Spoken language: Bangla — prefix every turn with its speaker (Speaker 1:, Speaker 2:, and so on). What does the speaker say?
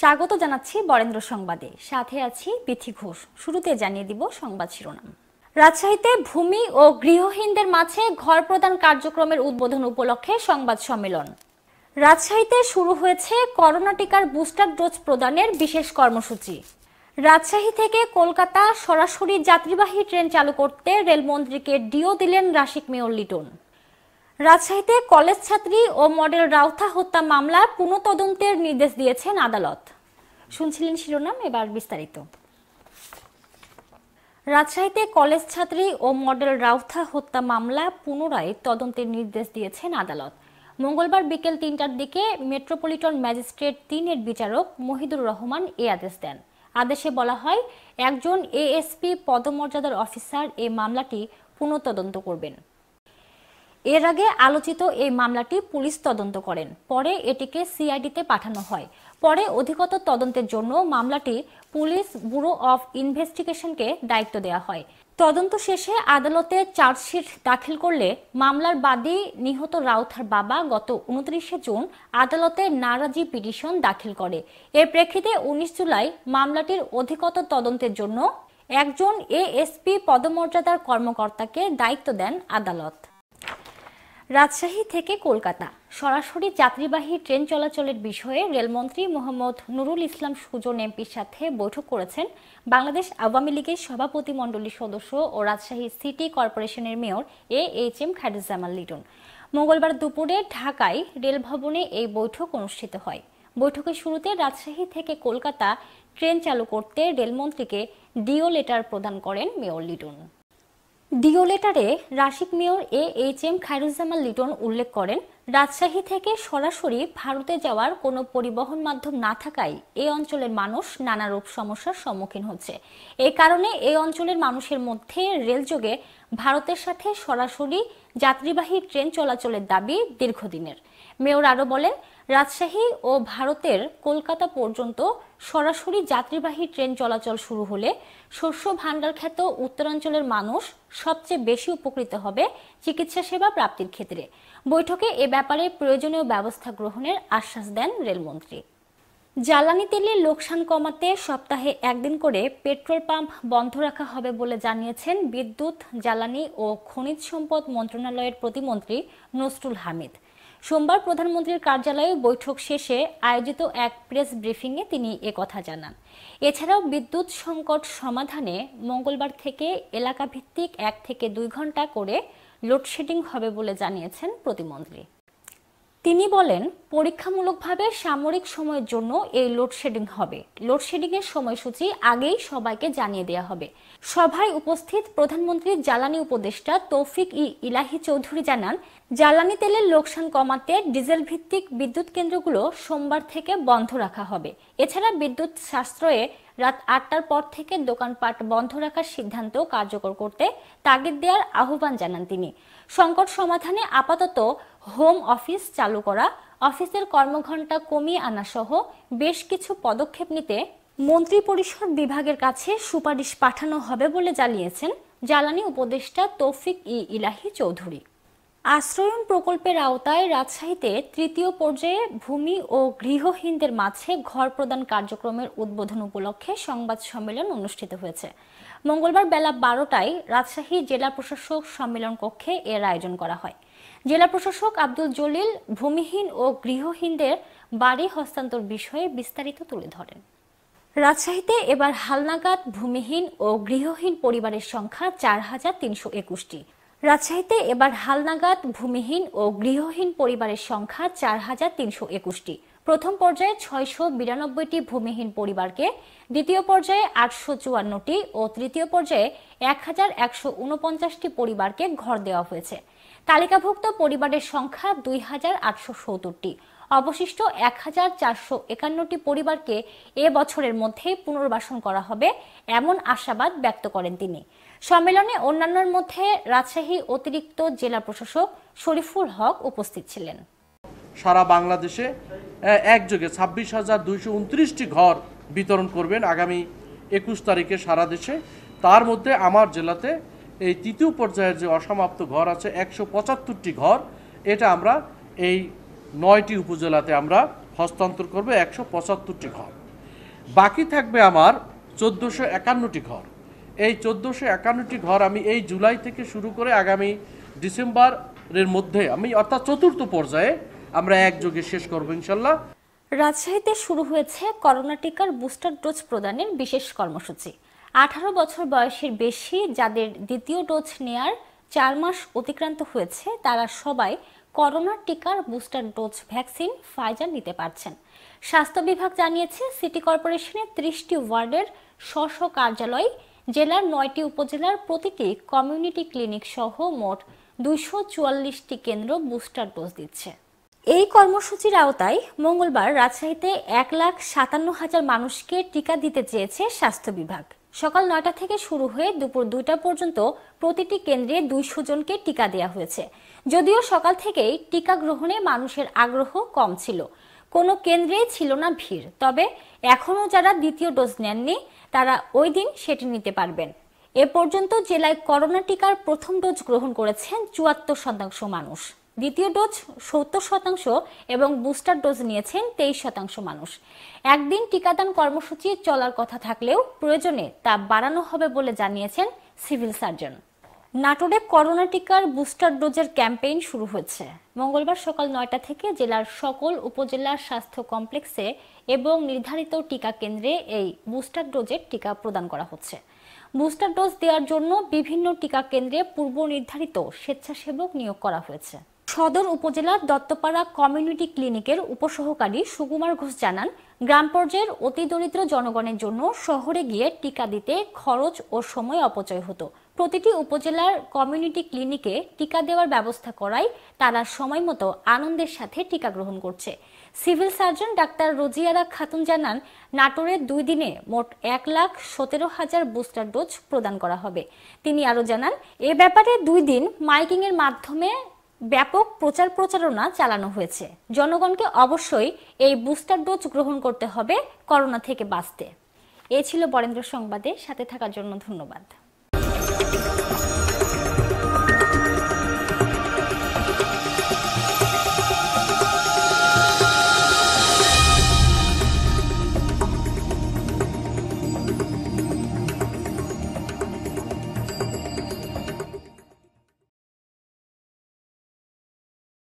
Speaker 1: স্বাগত জানাচ্ছি বরেন্দ্র সংবাদে সাথে আছি বিথি ঘোষ শুরুতে জানিয়ে দিব সংবাদ শিরোনাম রাজশাহীতে ভূমি ও গৃহহীনদের মাঝে ঘর প্রদান কার্যক্রমের উদ্বোধন উপলক্ষে সংবাদ সম্মেলন রাজশাহীতে শুরু হয়েছে করোনা টিকার বুস্টার ডোজ প্রদানের বিশেষ কর্মসূচি রাজশাহী থেকে কলকাতা সরাসরি যাত্রীবাহী ট্রেন চালু করতে রেলমন্ত্রীকে ডিও দিলেন রাশিক মেয়র লিটন রাজশাহীতে কলেজ ছাত্রী ও মডেল রাউথা হত্যা মামলা পুনঃতদন্তের নির্দেশ দিয়েছেন আদালত শুনছিলেন শিরোনাম এবার বিস্তারিত রাজশাহীতে কলেজ ছাত্রী ও মডেল রাউথা হত্যা মামলা পুনরায় তদন্তের নির্দেশ দিয়েছেন আদালত মঙ্গলবার বিকেল তিনটার দিকে মেট্রোপলিটন ম্যাজিস্ট্রেট তিনের বিচারক মহিদুর রহমান এ আদেশ দেন আদেশে বলা হয় একজন এএসপি পদমর্যাদার অফিসার এ মামলাটি পুনঃতদন্ত করবেন এর আগে আলোচিত এই মামলাটি পুলিশ তদন্ত করেন পরে এটিকে সিআইডিতে পাঠানো হয় পরে অধিকতর তদন্তের জন্য মামলাটি পুলিশ ব্যুরো অফ ইনভেস্টিগেশনকে দায়িত্ব দেওয়া হয় তদন্ত শেষে আদালতে চার্জশিট দাখিল করলে মামলার বাদী নিহত রাউথার বাবা গত উনত্রিশে জুন আদালতে নারাজি পিটিশন দাখিল করে এর প্রেক্ষিতে উনিশ জুলাই মামলাটির অধিকতর তদন্তের জন্য একজন এএসপি পদমর্যাদার কর্মকর্তাকে দায়িত্ব দেন আদালত রাজশাহী থেকে কলকাতা সরাসরি যাত্রীবাহী ট্রেন চলাচলের বিষয়ে রেলমন্ত্রী মোহাম্মদ নুরুল ইসলাম সুজন এমপির সাথে বৈঠক করেছেন বাংলাদেশ আওয়ামী লীগের সভাপতিমণ্ডলীর সদস্য ও রাজশাহী সিটি কর্পোরেশনের মেয়র এ এইচ এম খাদিজামাল লিটন মঙ্গলবার দুপুরে ঢাকায় রেল ভবনে এই বৈঠক অনুষ্ঠিত হয় বৈঠকের শুরুতে রাজশাহী থেকে কলকাতা ট্রেন চালু করতে রেলমন্ত্রীকে ডিও লেটার প্রদান করেন মেয়র লিটন দিও লেটারে Rasik mayor A H M Khairuzzaman Liton উল্লেখ করেন রাজশাহী থেকে সরাসরি ভারতে যাওয়ার কোনো পরিবহন মাধ্যম না থাকায় এই অঞ্চলের মানুষ নানা রূপ সমস্যার সম্মুখীন হচ্ছে এই কারণে এই অঞ্চলের মানুষের মধ্যে রেলযোগে ভারতের সাথে সরাসরি যাত্রীবাহী ট্রেন চলাচলের দাবি দীর্ঘদিনের মেয়র আরও বলেন রাজশাহী ও ভারতের কলকাতা পর্যন্ত সরাসরি যাত্রীবাহী ট্রেন চলাচল শুরু হলে শস্য ভাণ্ডার খ্যাত উত্তরাঞ্চলের মানুষ সবচেয়ে বেশি উপকৃত হবে চিকিৎসা সেবা প্রাপ্তির ক্ষেত্রে বৈঠকে এ ব্যাপারে প্রয়োজনীয় ব্যবস্থা গ্রহণের আশ্বাস দেন রেলমন্ত্রী জ্বালানি তেলের লোকসান কমাতে সপ্তাহে একদিন করে পেট্রোল পাম্প বন্ধ রাখা হবে বলে জানিয়েছেন বিদ্যুৎ জ্বালানি ও খনিজ সম্পদ মন্ত্রণালয়ের প্রতিমন্ত্রী নসরুল হামিদ সোমবার প্রধানমন্ত্রীর কার্যালয়ে বৈঠক শেষে আয়োজিত এক প্রেস ব্রিফিংয়ে তিনি কথা জানান এছাড়াও বিদ্যুৎ সংকট সমাধানে মঙ্গলবার থেকে এলাকাভিত্তিক এক থেকে দুই ঘন্টা করে লোডশেডিং হবে বলে জানিয়েছেন প্রতিমন্ত্রী তিনি বলেন পরীক্ষামূলকভাবে সামরিক সময়ের জন্য এই লোডশেডিং হবে লোডশেডিংয়ের সময়সূচি আগেই সবাইকে জানিয়ে দেওয়া হবে সভায় উপস্থিত প্রধানমন্ত্রী জ্বালানি উপদেষ্টা তৌফিক ই ইলাহি চৌধুরী জানান জ্বালানি তেলের লোকসান কমাতে ডিজেল ভিত্তিক বিদ্যুৎ কেন্দ্রগুলো সোমবার থেকে বন্ধ রাখা হবে এছাড়া বিদ্যুৎ সাশ্রয়ে রাত আটটার পর থেকে দোকানপাট বন্ধ রাখার সিদ্ধান্ত কার্যকর করতে তাগিদ দেওয়ার আহ্বান জানান তিনি সংকট সমাধানে আপাতত হোম অফিস চালু করা অফিসের কর্মঘণ্টা কমিয়ে আনা সহ বেশ কিছু পদক্ষেপ নিতে মন্ত্রী পরিষদ বিভাগের কাছে সুপারিশ পাঠানো হবে বলে জানিয়েছেন জ্বালানি উপদেষ্টা তৌফিক ই ইলাহি চৌধুরী আশ্রয়ণ প্রকল্পের আওতায় রাজশাহীতে তৃতীয় পর্যায়ে ভূমি ও গৃহহীনদের মাঝে ঘর প্রদান কার্যক্রমের উদ্বোধন উপলক্ষে সংবাদ সম্মেলন অনুষ্ঠিত হয়েছে মঙ্গলবার বেলা বারোটায় রাজশাহী জেলা প্রশাসক সম্মেলন কক্ষে এর আয়োজন করা হয় জেলা প্রশাসক আব্দুল জলিল ভূমিহীন ও গৃহহীনদের বাড়ি হস্তান্তর বিষয়ে বিস্তারিত তুলে ধরেন রাজশাহীতে এবার হালনাগাদ ভূমিহীন ও গৃহহীন পরিবারের সংখ্যা চার হাজার তিনশো একুশটি রাজশাহীতে এবার হালনাগাদ ভূমিহীন ও গৃহহীন পরিবারের সংখ্যা চার হাজার তিনশো একুশটি প্রথম পর্যায়ে ছয়শো বিরানব্বইটি ভূমিহীন পরিবারকে দ্বিতীয় পর্যায়ে আটশো চুয়ান্নটি ও তৃতীয় পর্যায়ে এক হাজার একশো উনপঞ্চাশটি পরিবারকে ঘর দেওয়া হয়েছে তালিকাভুক্ত পরিবারের সংখ্যা দুই হাজার আটশো সত্তরটি অবশিষ্ট এক হাজার চারশো একান্নটি পরিবারকে এ বছরের মধ্যেই পুনর্বাসন করা হবে এমন আশাবাদ ব্যক্ত করেন তিনি সম্মেলনে অন্যান্যের মধ্যে রাজশাহী অতিরিক্ত জেলা প্রশাসক শরীফুল হক উপস্থিত ছিলেন সারা বাংলাদেশে একযোগে ছাব্বিশ হাজার দুইশো উনত্রিশটি ঘর বিতরণ করবেন আগামী একুশ তারিখে সারা দেশে তার মধ্যে আমার জেলাতে এই তৃতীয় পর্যায়ের যে অসমাপ্ত ঘর আছে একশো পঁচাত্তরটি ঘর এটা আমরা এই নয়টি উপজেলাতে আমরা হস্তান্তর করবো একশো পঁচাত্তরটি ঘর বাকি থাকবে আমার চোদ্দোশো একান্নটি ঘর এই চোদ্দোশো একান্নটি ঘর আমি এই জুলাই থেকে শুরু করে আগামী ডিসেম্বরের মধ্যে আমি অর্থাৎ চতুর্থ পর্যায়ে আমরা একযোগে শেষ করবো ইনশাল্লাহ রাজশাহীতে শুরু হয়েছে করোনা টিকার বুস্টার ডোজ প্রদানের বিশেষ কর্মসূচি আঠারো বছর বয়সের বেশি যাদের দ্বিতীয় ডোজ নেয়ার চার মাস অতিক্রান্ত হয়েছে তারা সবাই করোনার টিকার বুস্টার ডোজ ভ্যাকসিন ফাইজার নিতে পারছেন স্বাস্থ্য বিভাগ জানিয়েছে সিটি কর্পোরেশনের ত্রিশটি ওয়ার্ডের স্ব কার্যালয় জেলার নয়টি উপজেলার প্রতিটি কমিউনিটি ক্লিনিক সহ মোট দুইশো চুয়াল্লিশটি কেন্দ্র বুস্টার ডোজ দিচ্ছে এই কর্মসূচির আওতায় মঙ্গলবার রাজশাহীতে এক লাখ সাতান্ন হাজার মানুষকে টিকা দিতে চেয়েছে স্বাস্থ্য বিভাগ সকাল নয়টা থেকে শুরু হয়ে দুপুর দুইটা পর্যন্ত প্রতিটি কেন্দ্রে দুইশো জনকে টিকা দেওয়া হয়েছে যদিও সকাল থেকেই টিকা গ্রহণে মানুষের আগ্রহ কম ছিল কোনো কেন্দ্রেই ছিল না ভিড় তবে এখনও যারা দ্বিতীয় ডোজ নেননি তারা ওই দিন সেটি নিতে পারবেন এ পর্যন্ত জেলায় করোনা টিকার প্রথম ডোজ গ্রহণ করেছেন চুয়াত্তর শতাংশ মানুষ দ্বিতীয় ডোজ সত্তর শতাংশ এবং বুস্টার ডোজ নিয়েছেন তেইশ শতাংশ মানুষ একদিন টিকাদান কর্মসূচি চলার কথা থাকলেও প্রয়োজনে তা বাড়ানো হবে বলে জানিয়েছেন সিভিল সার্জন নাটোরে করোনা টিকার বুস্টার ডোজের ক্যাম্পেইন শুরু হয়েছে মঙ্গলবার সকাল নয়টা থেকে জেলার সকল উপজেলার স্বাস্থ্য কমপ্লেক্সে এবং নির্ধারিত টিকা কেন্দ্রে এই বুস্টার ডোজের টিকা প্রদান করা হচ্ছে বুস্টার ডোজ দেওয়ার জন্য বিভিন্ন টিকা কেন্দ্রে পূর্ব নির্ধারিত স্বেচ্ছাসেবক নিয়োগ করা হয়েছে সদর উপজেলার দত্তপাড়া কমিউনিটি ক্লিনিকের উপসহকারী সুকুমার ঘোষ জানান গ্রাম পর্যায়ের অতি দরিদ্র জনগণের জন্য শহরে গিয়ে টিকা দিতে খরচ ও সময় অপচয় হতো প্রতিটি উপজেলার কমিউনিটি ক্লিনিকে টিকা দেওয়ার ব্যবস্থা করায় তারা সময় মতো আনন্দের সাথে টিকা গ্রহণ করছে civil surgeon doctor Roziara Khatun জানান নাটোরের দুই দিনে মোট এক লাখ সতেরো হাজার বুস্টার ডোজ প্রদান করা হবে তিনি আরও জানান এ ব্যাপারে দুই দিন মাইকিংয়ের মাধ্যমে ব্যাপক প্রচার প্রচারণা চালানো হয়েছে জনগণকে অবশ্যই এই বুস্টার ডোজ গ্রহণ করতে হবে করোনা থেকে বাঁচতে এ ছিল বরেন্দ্র সংবাদে সাথে থাকার জন্য ধন্যবাদ